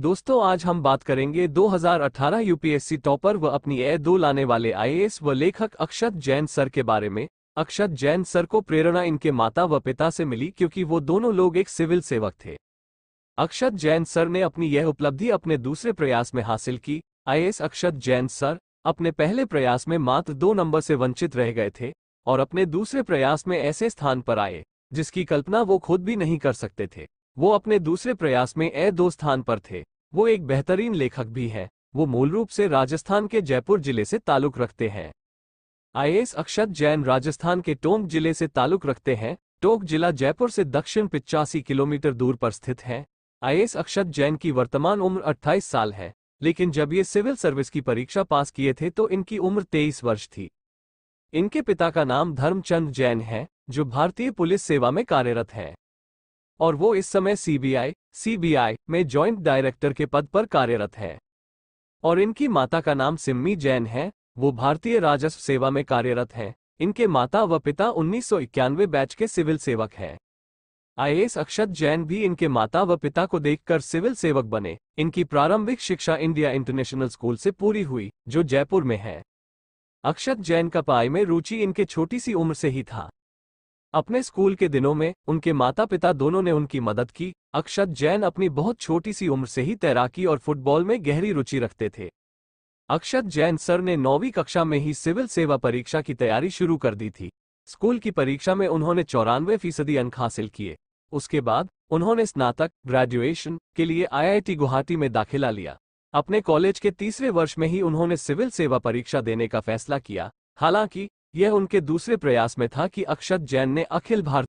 दोस्तों आज हम बात करेंगे 2018 यूपीएससी टॉपर व अपनी ए दो लाने वाले आईएएस व लेखक अक्षत जैन सर के बारे में अक्षत जैन सर को प्रेरणा इनके माता व पिता से मिली क्योंकि वो दोनों लोग एक सिविल सेवक थे अक्षत जैन सर ने अपनी यह उपलब्धि अपने दूसरे प्रयास में हासिल की आईएएस अक्षत जैन सर अपने पहले प्रयास में मात्र दो नंबर से वंचित रह गए थे और अपने दूसरे प्रयास में ऐसे स्थान पर आए जिसकी कल्पना वो खुद भी नहीं कर सकते थे वो अपने दूसरे प्रयास में ए दो स्थान पर थे वो एक बेहतरीन लेखक भी हैं वो मूल रूप से राजस्थान के जयपुर जिले से ताल्लुक रखते हैं आईएएस अक्षत जैन राजस्थान के टोंक जिले से ताल्लुक रखते हैं टोंक जिला जयपुर से दक्षिण पिचासी किलोमीटर दूर पर स्थित है आईएएस अक्षत जैन की वर्तमान उम्र 28 साल है लेकिन जब ये सिविल सर्विस की परीक्षा पास किए थे तो इनकी उम्र 23 वर्ष थी इनके पिता का नाम धर्मचंद जैन है जो भारतीय पुलिस सेवा में कार्यरत हैं और वो इस समय सीबीआई सीबीआई में जॉइंट डायरेक्टर के पद पर कार्यरत हैं और इनकी माता का नाम सिम्मी जैन है वो भारतीय राजस्व सेवा में कार्यरत हैं इनके माता व पिता उन्नीस बैच के सिविल सेवक हैं आईएएस अक्षत जैन भी इनके माता व पिता को देखकर सिविल सेवक बने इनकी प्रारंभिक शिक्षा इंडिया इंटरनेशनल स्कूल से पूरी हुई जो जयपुर में है अक्षत जैन का पाई में रुचि इनके छोटी सी उम्र से ही था अपने स्कूल के दिनों में उनके माता पिता दोनों ने उनकी मदद की अक्षत जैन अपनी बहुत छोटी सी उम्र से ही तैराकी और फुटबॉल में गहरी रुचि रखते थे अक्षत जैन सर ने नौवीं कक्षा में ही सिविल सेवा परीक्षा की तैयारी शुरू कर दी थी स्कूल की परीक्षा में उन्होंने चौरानवे फीसदी अंक हासिल किए उसके बाद उन्होंने स्नातक ग्रेजुएशन के लिए आईआईटी गुवाहाटी में दाखिला लिया अपने कॉलेज के तीसरे वर्ष में ही उन्होंने सिविल सेवा परीक्षा देने का फैसला किया हालांकि यह उनके दूसरे प्रयास में था कि अक्षत जैन ने अखिल भारतीय